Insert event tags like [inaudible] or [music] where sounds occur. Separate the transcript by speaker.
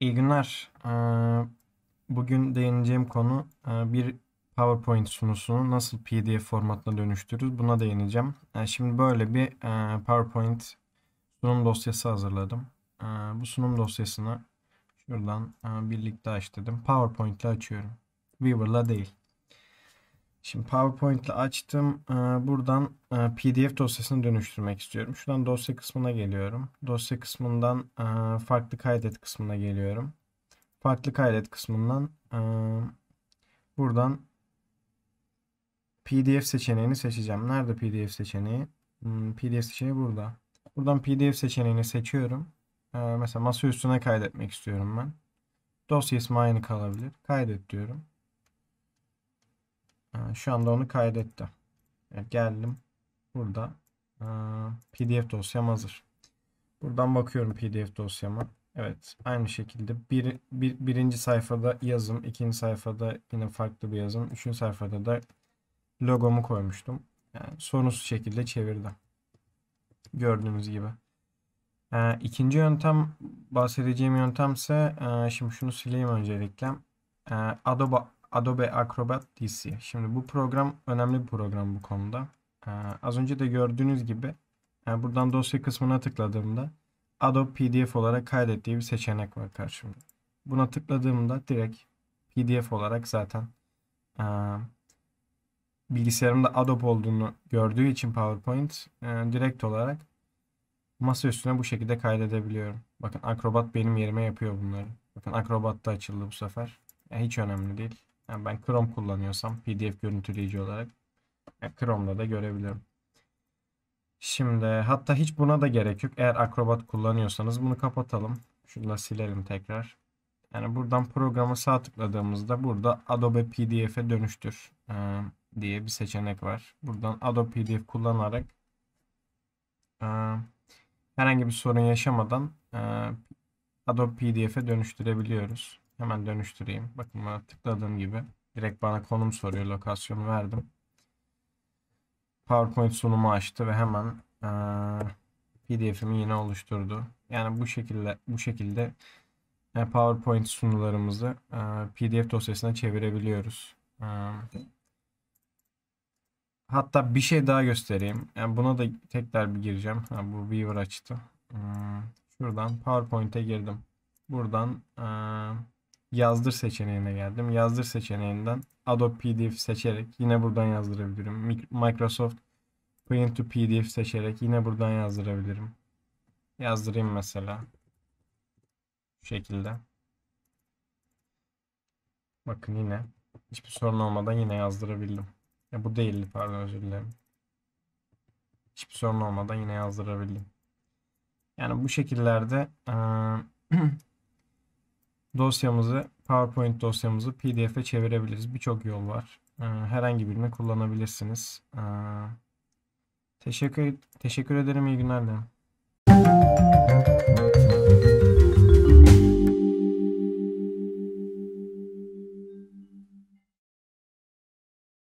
Speaker 1: İyi günler. Ee, bugün değineceğim konu e, bir PowerPoint sunusunu nasıl PDF formatına dönüştürürüz buna değineceğim. E, şimdi böyle bir e, PowerPoint sunum dosyası hazırladım. Bu sunum dosyasını şuradan birlikte açtırdım. PowerPoint ile açıyorum. Weaver'la değil. Şimdi PowerPoint açtım. Ee, buradan e, PDF dosyasını dönüştürmek istiyorum. Şuradan dosya kısmına geliyorum. Dosya kısmından e, farklı kaydet kısmına geliyorum. Farklı kaydet kısmından e, buradan PDF seçeneğini seçeceğim. Nerede PDF seçeneği? Hmm, PDF seçeneği burada. Buradan PDF seçeneğini seçiyorum. Mesela masa üstüne kaydetmek istiyorum ben. Dosya ismi aynı kalabilir. Kaydet diyorum. Ee, şu anda onu kaydetti. Evet, geldim. Burada e, PDF dosyam hazır. Buradan bakıyorum PDF dosyama. Evet aynı şekilde bir, bir, birinci sayfada yazım, ikinci sayfada yine farklı bir yazım, üçüncü sayfada da logomu koymuştum. Yani sorunsuz şekilde çevirdim. Gördüğünüz gibi. Ee, ikinci yöntem bahsedeceğim yöntemse e, şimdi şunu sileyim öncelikle. E, Adobe Adobe Acrobat DC. Şimdi bu program önemli bir program bu konuda. Ee, az önce de gördüğünüz gibi yani buradan dosya kısmına tıkladığımda Adobe PDF olarak kaydettiği bir seçenek var karşımda. Buna tıkladığımda direkt PDF olarak zaten e, bilgisayarımda Adobe olduğunu gördüğü için PowerPoint e, direkt olarak masa üstüne bu şekilde kaydedebiliyorum. Bakın Acrobat benim yerime yapıyor bunları. Bakın Acrobat da açıldı bu sefer. Ya e, hiç önemli değil. Yani ben Chrome kullanıyorsam PDF görüntüleyici olarak yani Chrome'da da görebilirim. Şimdi hatta hiç buna da gerek yok. Eğer Acrobat kullanıyorsanız bunu kapatalım. Şunu da silelim tekrar. Yani buradan programı sağ tıkladığımızda burada Adobe PDF'e dönüştür e, diye bir seçenek var. Buradan Adobe PDF kullanarak e, herhangi bir sorun yaşamadan e, Adobe PDF'e dönüştürebiliyoruz. Hemen dönüştüreyim. Bakın bana tıkladığım gibi direkt bana konum soruyor. Lokasyonu verdim. PowerPoint sunumu açtı ve hemen ee, PDF'imi yine oluşturdu. Yani bu şekilde bu şekilde yani PowerPoint sunularımızı e, PDF dosyasına çevirebiliyoruz. E, hatta bir şey daha göstereyim. Yani buna da tekrar bir gireceğim. Ha, bu Weaver açtı. E, şuradan PowerPoint'e girdim. Buradan e, yazdır seçeneğine geldim. Yazdır seçeneğinden Adobe PDF seçerek yine buradan yazdırabilirim. Microsoft Print to PDF seçerek yine buradan yazdırabilirim. Yazdırayım mesela. Şu şekilde. Bakın yine hiçbir sorun olmadan yine yazdırabildim. Ya bu değildi pardon özür dilerim. Hiçbir sorun olmadan yine yazdırabildim. Yani bu şekillerde [clears throat] dosyamızı PowerPoint dosyamızı PDF'e çevirebiliriz. Birçok yol var. Ee, herhangi birini kullanabilirsiniz. Ee, teşekkür, teşekkür ederim. İyi günler dilerim.